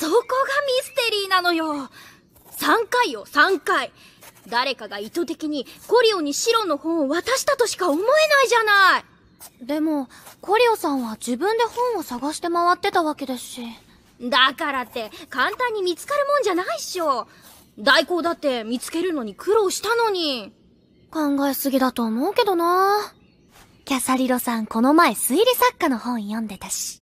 そこがミステリーなのよ3回よ3回誰かが意図的にコリオに白の本を渡したとしか思えないじゃないでもコリオさんは自分で本を探して回ってたわけですしだからって簡単に見つかるもんじゃないっしょ代行だって見つけるのに苦労したのに考えすぎだと思うけどなキャサリロさんこの前推理作家の本読んでたし